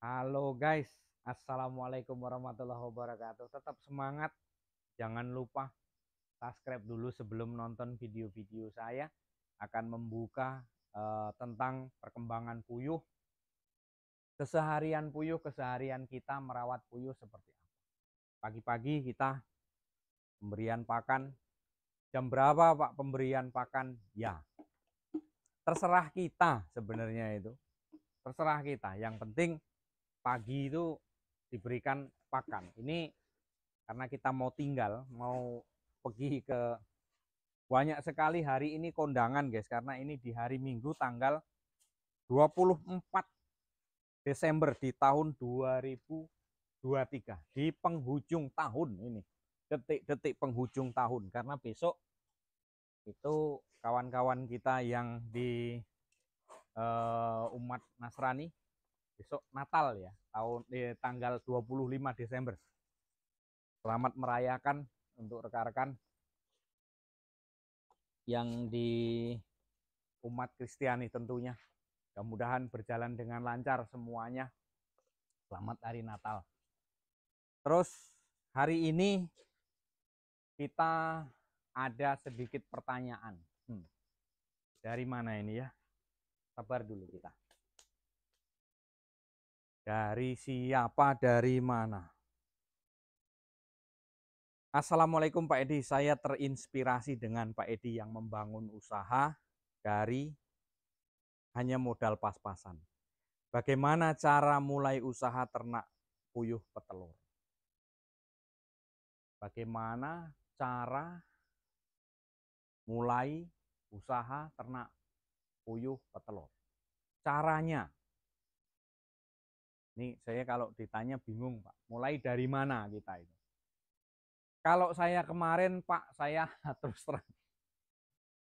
Halo guys, Assalamualaikum warahmatullahi wabarakatuh. Tetap semangat, jangan lupa subscribe dulu sebelum nonton video-video saya. Akan membuka uh, tentang perkembangan puyuh, keseharian puyuh, keseharian kita merawat puyuh seperti apa. Pagi-pagi kita pemberian pakan. Jam berapa Pak pemberian pakan? Ya, terserah kita sebenarnya itu. Terserah kita. Yang penting pagi itu diberikan pakan. Ini karena kita mau tinggal, mau pergi ke banyak sekali hari ini kondangan guys karena ini di hari Minggu tanggal 24 Desember di tahun 2023 di penghujung tahun ini detik-detik penghujung tahun karena besok itu kawan-kawan kita yang di uh, umat Nasrani besok Natal ya, tahun eh, tanggal 25 Desember. Selamat merayakan untuk rekan-rekan yang di umat Kristiani tentunya. Mudah-mudahan berjalan dengan lancar semuanya. Selamat hari Natal. Terus hari ini kita ada sedikit pertanyaan. Hmm. Dari mana ini ya? Sabar dulu kita. Dari siapa, dari mana? Assalamualaikum Pak Edi, saya terinspirasi dengan Pak Edi yang membangun usaha dari hanya modal pas-pasan. Bagaimana cara mulai usaha ternak puyuh petelur? Bagaimana cara mulai usaha ternak puyuh petelur? Caranya ini saya kalau ditanya bingung Pak, mulai dari mana kita itu. Kalau saya kemarin Pak, saya terus terang.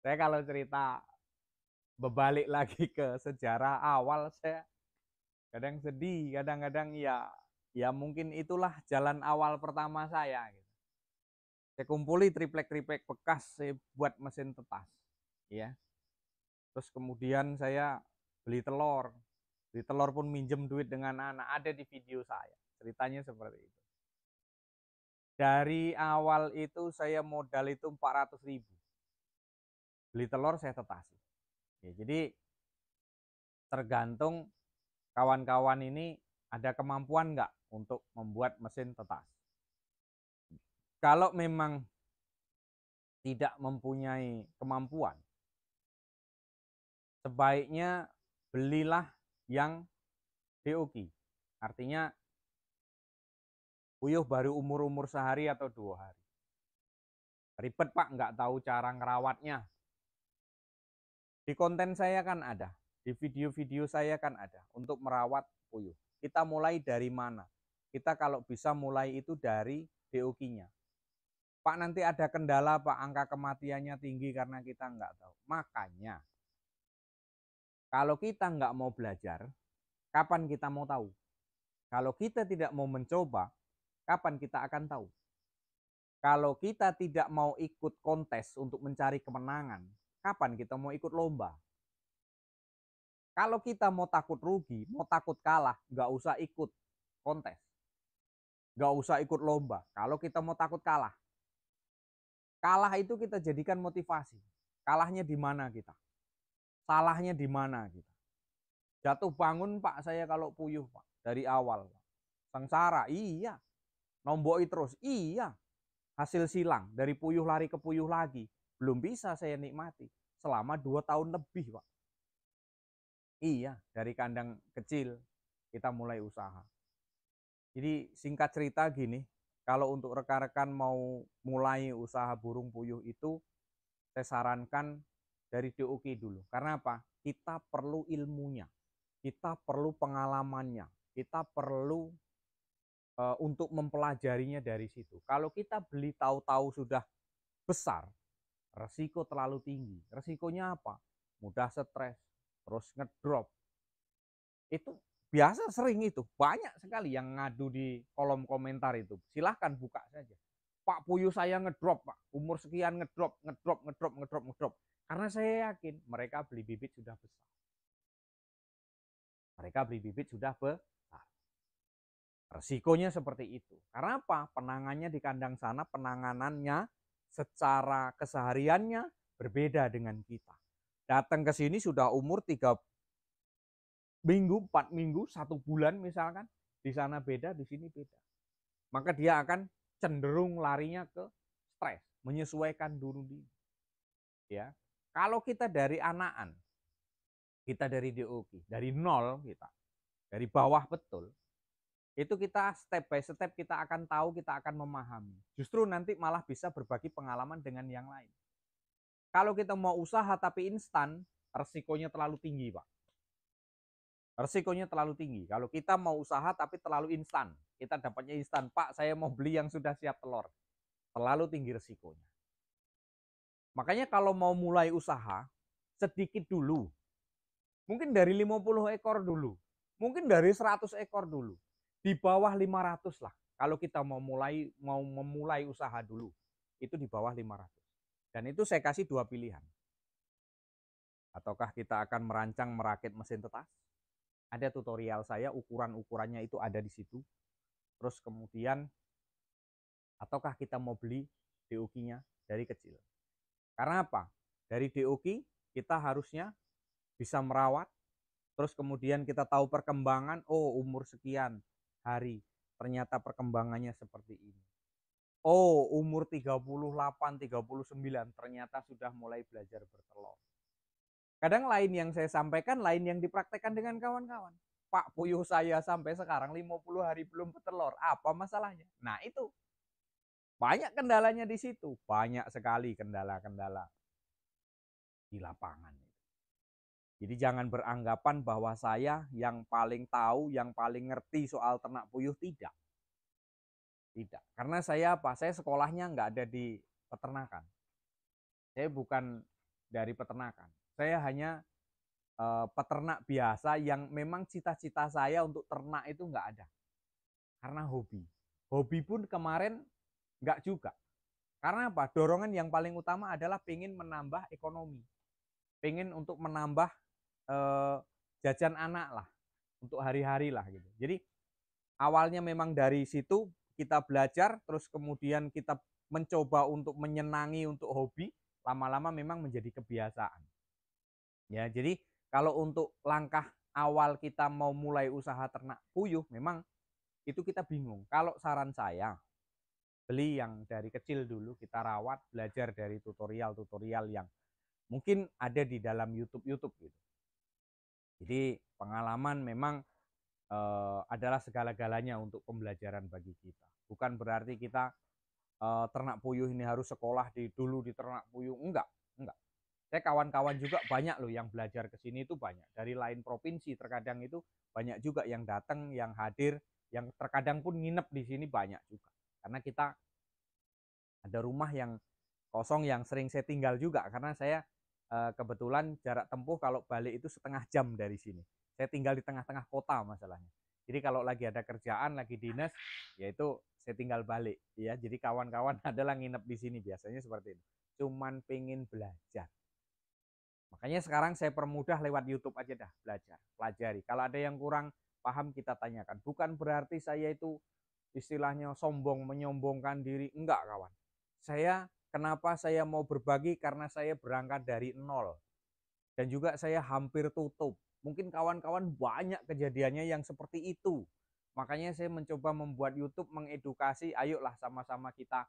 Saya kalau cerita berbalik lagi ke sejarah awal saya kadang sedih, kadang-kadang ya ya mungkin itulah jalan awal pertama saya. Gitu. Saya kumpuli triplek-triplek bekas, saya buat mesin tetas. ya. Terus kemudian saya beli telur, di telur pun minjem duit dengan anak. Ada di video saya. Ceritanya seperti itu. Dari awal itu saya modal itu 400 ribu. Beli telur saya tetasi. Ya, jadi tergantung kawan-kawan ini ada kemampuan nggak untuk membuat mesin tetas. Kalau memang tidak mempunyai kemampuan, sebaiknya belilah yang DOK. Artinya puyuh baru umur-umur sehari atau dua hari. Ribet Pak, nggak tahu cara ngerawatnya. Di konten saya kan ada, di video-video saya kan ada untuk merawat puyuh. Kita mulai dari mana? Kita kalau bisa mulai itu dari DOK-nya. Pak nanti ada kendala Pak angka kematiannya tinggi karena kita nggak tahu. Makanya kalau kita nggak mau belajar, kapan kita mau tahu? Kalau kita tidak mau mencoba, kapan kita akan tahu? Kalau kita tidak mau ikut kontes untuk mencari kemenangan, kapan kita mau ikut lomba? Kalau kita mau takut rugi, mau takut kalah, nggak usah ikut kontes. Nggak usah ikut lomba. Kalau kita mau takut kalah, kalah itu kita jadikan motivasi. Kalahnya di mana kita? salahnya di mana gitu. Jatuh bangun Pak saya kalau puyuh Pak dari awal Pak. Sengsara iya. Nomboi terus iya. Hasil silang dari puyuh lari ke puyuh lagi belum bisa saya nikmati selama dua tahun lebih Pak. Iya, dari kandang kecil kita mulai usaha. Jadi singkat cerita gini, kalau untuk rekan-rekan mau mulai usaha burung puyuh itu, saya sarankan dari DOK dulu. Karena apa? Kita perlu ilmunya, kita perlu pengalamannya, kita perlu e, untuk mempelajarinya dari situ. Kalau kita beli tahu-tahu sudah besar, resiko terlalu tinggi. Resikonya apa? Mudah stres, terus ngedrop. Itu biasa sering itu, banyak sekali yang ngadu di kolom komentar itu. Silahkan buka saja. Pak Puyu saya ngedrop, Pak. Umur sekian ngedrop, ngedrop, ngedrop, ngedrop, ngedrop. Karena saya yakin mereka beli bibit sudah besar. Mereka beli bibit sudah besar. Resikonya seperti itu. Karena apa? Penangannya di kandang sana, penanganannya secara kesehariannya berbeda dengan kita. Datang ke sini sudah umur 3 minggu, 4 minggu, satu bulan misalkan. Di sana beda, di sini beda. Maka dia akan cenderung larinya ke stres, menyesuaikan dulu diri. Ya. Kalau kita dari anaan, kita dari DOK, dari nol kita, dari bawah betul, itu kita step by step kita akan tahu, kita akan memahami. Justru nanti malah bisa berbagi pengalaman dengan yang lain. Kalau kita mau usaha tapi instan, resikonya terlalu tinggi, Pak. Resikonya terlalu tinggi. Kalau kita mau usaha tapi terlalu instan, kita dapatnya instan. Pak, saya mau beli yang sudah siap telur. Terlalu tinggi resikonya. Makanya kalau mau mulai usaha, sedikit dulu. Mungkin dari 50 ekor dulu. Mungkin dari 100 ekor dulu. Di bawah 500 lah. Kalau kita mau mulai mau memulai usaha dulu, itu di bawah 500. Dan itu saya kasih dua pilihan. Ataukah kita akan merancang merakit mesin tetas? ada tutorial saya ukuran-ukurannya itu ada di situ. Terus kemudian ataukah kita mau beli DOK-nya dari kecil? Karena apa? Dari DOK kita harusnya bisa merawat, terus kemudian kita tahu perkembangan, oh umur sekian hari, ternyata perkembangannya seperti ini. Oh, umur 38, 39 ternyata sudah mulai belajar bertelur. Kadang lain yang saya sampaikan, lain yang dipraktekkan dengan kawan-kawan. Pak puyuh saya sampai sekarang 50 hari belum petelur. Apa masalahnya? Nah itu. Banyak kendalanya di situ. Banyak sekali kendala-kendala di lapangan. Jadi jangan beranggapan bahwa saya yang paling tahu, yang paling ngerti soal ternak puyuh. Tidak. Tidak. Karena saya apa? Saya sekolahnya nggak ada di peternakan. Saya bukan dari peternakan saya hanya uh, peternak biasa yang memang cita-cita saya untuk ternak itu nggak ada karena hobi hobi pun kemarin nggak juga karena apa dorongan yang paling utama adalah pengen menambah ekonomi pengen untuk menambah uh, jajan anak lah untuk hari-hari lah gitu jadi awalnya memang dari situ kita belajar terus kemudian kita mencoba untuk menyenangi untuk hobi lama-lama memang menjadi kebiasaan Ya, jadi kalau untuk langkah awal kita mau mulai usaha ternak puyuh memang itu kita bingung. Kalau saran saya beli yang dari kecil dulu kita rawat, belajar dari tutorial-tutorial yang mungkin ada di dalam YouTube-YouTube gitu. Jadi pengalaman memang e, adalah segala-galanya untuk pembelajaran bagi kita. Bukan berarti kita e, ternak puyuh ini harus sekolah di dulu di ternak puyuh enggak saya kawan-kawan juga banyak loh yang belajar ke sini itu banyak dari lain provinsi terkadang itu banyak juga yang datang yang hadir yang terkadang pun nginep di sini banyak juga karena kita ada rumah yang kosong yang sering saya tinggal juga karena saya eh, kebetulan jarak tempuh kalau balik itu setengah jam dari sini saya tinggal di tengah-tengah kota masalahnya jadi kalau lagi ada kerjaan, lagi dinas, yaitu saya tinggal balik ya. Jadi kawan-kawan adalah nginep di sini biasanya seperti itu. Cuman pengen belajar. Makanya sekarang saya permudah lewat YouTube aja dah belajar, pelajari. Kalau ada yang kurang paham kita tanyakan. Bukan berarti saya itu istilahnya sombong, menyombongkan diri. Enggak kawan. Saya kenapa saya mau berbagi karena saya berangkat dari nol. Dan juga saya hampir tutup. Mungkin kawan-kawan banyak kejadiannya yang seperti itu. Makanya saya mencoba membuat YouTube mengedukasi, ayolah sama-sama kita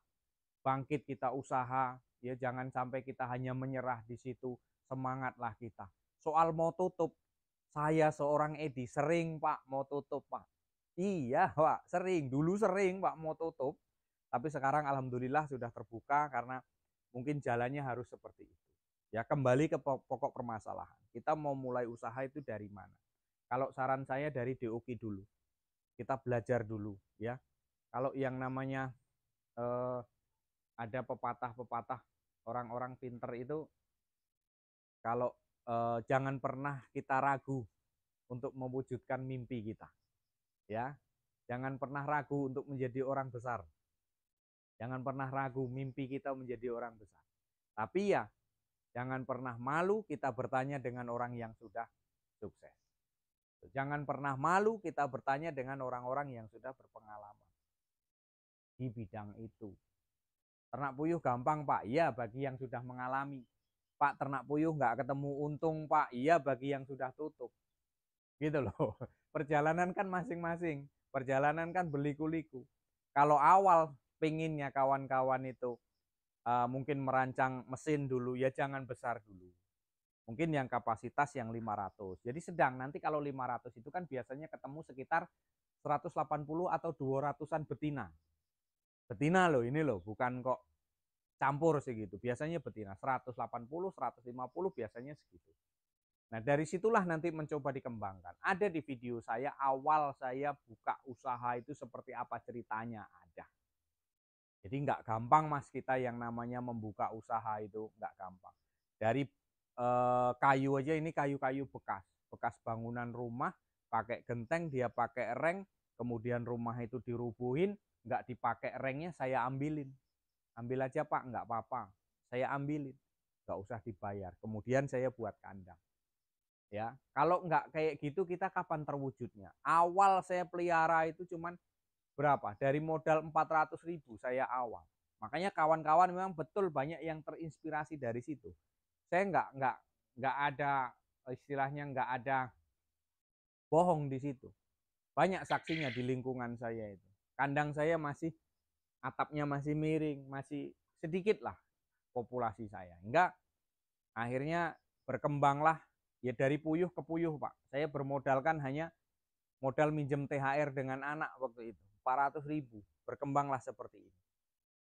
bangkit, kita usaha, ya jangan sampai kita hanya menyerah di situ semangatlah kita. Soal mau tutup, saya seorang Edi sering Pak mau tutup Pak. Iya Pak, sering. Dulu sering Pak mau tutup, tapi sekarang alhamdulillah sudah terbuka karena mungkin jalannya harus seperti itu. Ya kembali ke pokok permasalahan. Kita mau mulai usaha itu dari mana? Kalau saran saya dari DOK dulu. Kita belajar dulu ya. Kalau yang namanya eh, ada pepatah-pepatah orang-orang pinter itu kalau eh, jangan pernah kita ragu untuk mewujudkan mimpi kita. Ya. Jangan pernah ragu untuk menjadi orang besar. Jangan pernah ragu mimpi kita menjadi orang besar. Tapi ya, jangan pernah malu kita bertanya dengan orang yang sudah sukses. Jangan pernah malu kita bertanya dengan orang-orang yang sudah berpengalaman di bidang itu. Ternak puyuh gampang Pak, ya bagi yang sudah mengalami. Pak ternak puyuh nggak ketemu untung Pak. Iya bagi yang sudah tutup. Gitu loh. Perjalanan kan masing-masing. Perjalanan kan berliku-liku. Kalau awal pinginnya kawan-kawan itu uh, mungkin merancang mesin dulu ya jangan besar dulu. Mungkin yang kapasitas yang 500. Jadi sedang nanti kalau 500 itu kan biasanya ketemu sekitar 180 atau 200-an betina. Betina loh ini loh, bukan kok campur segitu. Biasanya betina 180, 150 biasanya segitu. Nah, dari situlah nanti mencoba dikembangkan. Ada di video saya awal saya buka usaha itu seperti apa ceritanya ada. Jadi nggak gampang mas kita yang namanya membuka usaha itu nggak gampang. Dari eh, kayu aja ini kayu-kayu bekas, bekas bangunan rumah, pakai genteng dia pakai reng, kemudian rumah itu dirubuhin, nggak dipakai rengnya saya ambilin Ambil aja Pak, nggak apa-apa. Saya ambilin, nggak usah dibayar. Kemudian saya buat kandang. Ya, kalau nggak kayak gitu kita kapan terwujudnya? Awal saya pelihara itu cuman berapa? Dari modal 400 ribu saya awal. Makanya kawan-kawan memang betul banyak yang terinspirasi dari situ. Saya nggak nggak nggak ada istilahnya nggak ada bohong di situ. Banyak saksinya di lingkungan saya itu. Kandang saya masih atapnya masih miring, masih sedikit lah populasi saya. Enggak, akhirnya berkembanglah ya dari puyuh ke puyuh Pak. Saya bermodalkan hanya modal minjem THR dengan anak waktu itu, 400 ribu. Berkembanglah seperti ini.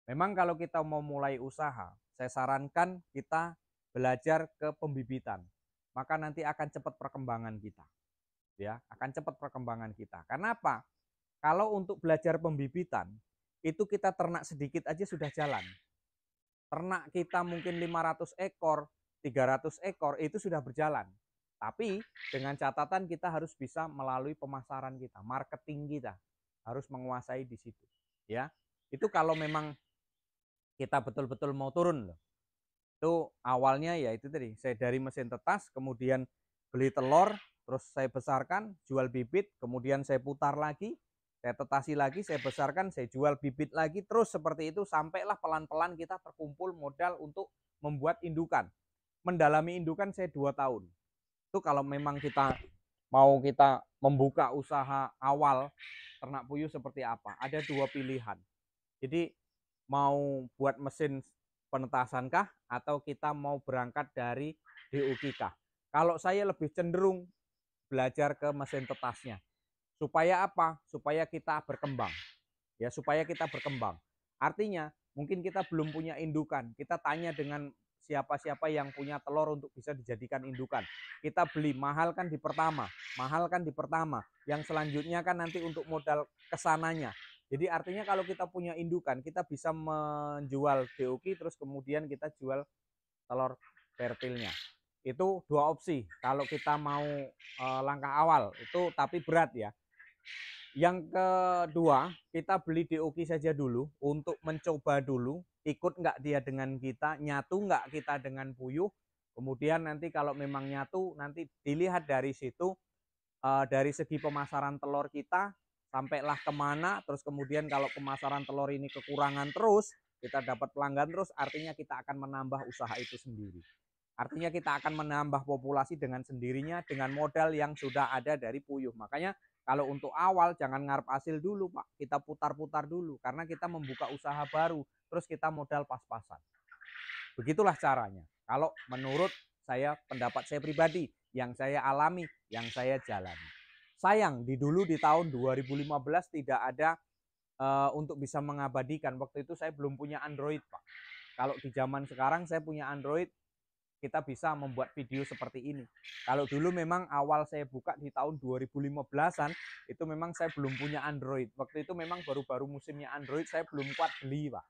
Memang kalau kita mau mulai usaha, saya sarankan kita belajar ke pembibitan. Maka nanti akan cepat perkembangan kita. Ya, akan cepat perkembangan kita. Kenapa? Kalau untuk belajar pembibitan, itu kita ternak sedikit aja sudah jalan. Ternak kita mungkin 500 ekor, 300 ekor itu sudah berjalan. Tapi dengan catatan kita harus bisa melalui pemasaran kita, marketing kita harus menguasai di situ. Ya, itu kalau memang kita betul-betul mau turun loh. Itu awalnya ya itu tadi, saya dari mesin tetas, kemudian beli telur, terus saya besarkan, jual bibit, kemudian saya putar lagi, saya tetasi lagi, saya besarkan, saya jual bibit lagi, terus seperti itu sampailah pelan-pelan kita terkumpul modal untuk membuat indukan. Mendalami indukan saya dua tahun. Itu kalau memang kita mau kita membuka usaha awal ternak puyuh seperti apa, ada dua pilihan. Jadi mau buat mesin penetasankah atau kita mau berangkat dari kah. Kalau saya lebih cenderung belajar ke mesin tetasnya Supaya apa? Supaya kita berkembang. Ya, supaya kita berkembang. Artinya, mungkin kita belum punya indukan. Kita tanya dengan siapa-siapa yang punya telur untuk bisa dijadikan indukan. Kita beli mahal kan di pertama, mahal kan di pertama. Yang selanjutnya kan nanti untuk modal kesananya. Jadi artinya kalau kita punya indukan, kita bisa menjual DOK terus kemudian kita jual telur fertilnya. Itu dua opsi kalau kita mau eh, langkah awal. Itu tapi berat ya. Yang kedua, kita beli di Oki saja dulu untuk mencoba dulu, ikut nggak dia dengan kita, nyatu nggak kita dengan puyuh. Kemudian nanti kalau memang nyatu, nanti dilihat dari situ, eh, dari segi pemasaran telur kita, sampailah kemana, terus kemudian kalau pemasaran telur ini kekurangan terus, kita dapat pelanggan terus, artinya kita akan menambah usaha itu sendiri. Artinya kita akan menambah populasi dengan sendirinya dengan modal yang sudah ada dari puyuh. Makanya kalau untuk awal jangan ngarep hasil dulu Pak, kita putar-putar dulu karena kita membuka usaha baru, terus kita modal pas-pasan. Begitulah caranya. Kalau menurut saya pendapat saya pribadi yang saya alami, yang saya jalani. Sayang di dulu di tahun 2015 tidak ada uh, untuk bisa mengabadikan. Waktu itu saya belum punya Android Pak. Kalau di zaman sekarang saya punya Android, kita bisa membuat video seperti ini. Kalau dulu memang awal saya buka di tahun 2015-an, itu memang saya belum punya Android. Waktu itu memang baru-baru musimnya Android, saya belum kuat beli, Pak.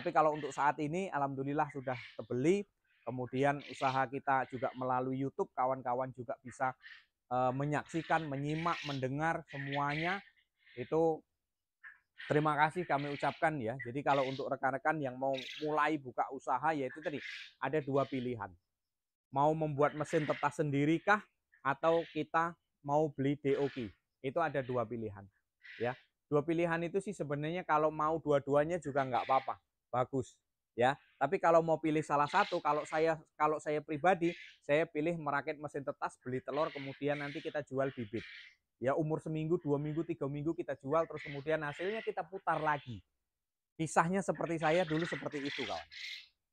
Tapi kalau untuk saat ini, Alhamdulillah sudah terbeli. Kemudian usaha kita juga melalui YouTube, kawan-kawan juga bisa e, menyaksikan, menyimak, mendengar semuanya. Itu terima kasih kami ucapkan ya. Jadi kalau untuk rekan-rekan yang mau mulai buka usaha yaitu tadi ada dua pilihan. Mau membuat mesin tetas sendiri kah atau kita mau beli DOK. Itu ada dua pilihan ya. Dua pilihan itu sih sebenarnya kalau mau dua-duanya juga nggak apa-apa. Bagus ya. Tapi kalau mau pilih salah satu, kalau saya kalau saya pribadi, saya pilih merakit mesin tetas, beli telur, kemudian nanti kita jual bibit ya umur seminggu, dua minggu, tiga minggu kita jual terus kemudian hasilnya kita putar lagi. Kisahnya seperti saya dulu seperti itu kawan.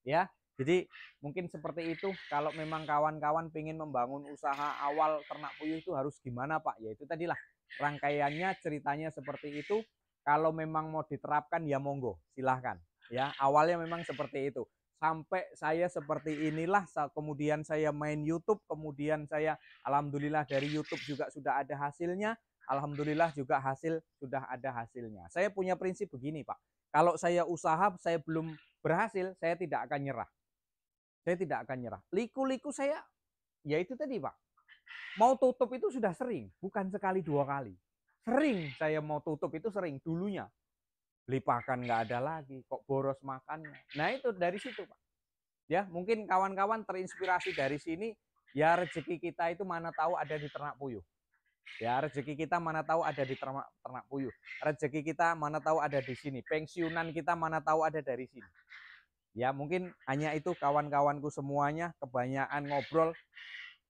Ya, jadi mungkin seperti itu kalau memang kawan-kawan pengen membangun usaha awal ternak puyuh itu harus gimana Pak? Ya itu tadilah rangkaiannya ceritanya seperti itu. Kalau memang mau diterapkan ya monggo silahkan. Ya awalnya memang seperti itu sampai saya seperti inilah kemudian saya main YouTube kemudian saya alhamdulillah dari YouTube juga sudah ada hasilnya alhamdulillah juga hasil sudah ada hasilnya saya punya prinsip begini Pak kalau saya usaha saya belum berhasil saya tidak akan nyerah saya tidak akan nyerah liku-liku saya ya itu tadi Pak mau tutup itu sudah sering bukan sekali dua kali sering saya mau tutup itu sering dulunya lipakan nggak ada lagi, kok boros makannya. Nah itu dari situ Pak. Ya mungkin kawan-kawan terinspirasi dari sini, ya rezeki kita itu mana tahu ada di ternak puyuh. Ya rezeki kita mana tahu ada di ternak, ternak puyuh. Rezeki kita mana tahu ada di sini. Pensiunan kita mana tahu ada dari sini. Ya mungkin hanya itu kawan-kawanku semuanya kebanyakan ngobrol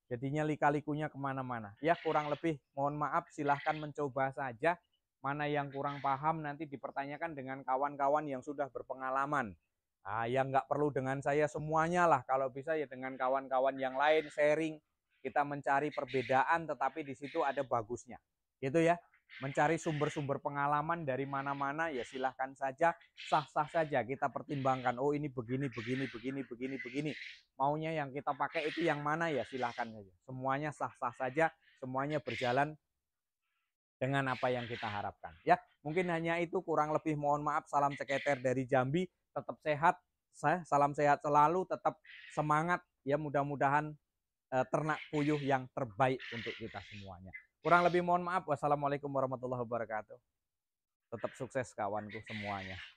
jadinya lika-likunya kemana-mana. Ya kurang lebih mohon maaf silahkan mencoba saja mana yang kurang paham nanti dipertanyakan dengan kawan-kawan yang sudah berpengalaman. Ah, yang nggak perlu dengan saya semuanya lah, kalau bisa ya dengan kawan-kawan yang lain sharing, kita mencari perbedaan tetapi di situ ada bagusnya. Gitu ya. Mencari sumber-sumber pengalaman dari mana-mana ya silahkan saja, sah-sah saja kita pertimbangkan. Oh ini begini, begini, begini, begini, begini. Maunya yang kita pakai itu yang mana ya silahkan saja. Semuanya sah-sah saja, semuanya berjalan dengan apa yang kita harapkan. Ya, mungkin hanya itu kurang lebih mohon maaf salam ceketer dari Jambi, tetap sehat, salam sehat selalu, tetap semangat ya mudah-mudahan eh, ternak puyuh yang terbaik untuk kita semuanya. Kurang lebih mohon maaf. Wassalamualaikum warahmatullahi wabarakatuh. Tetap sukses kawanku semuanya.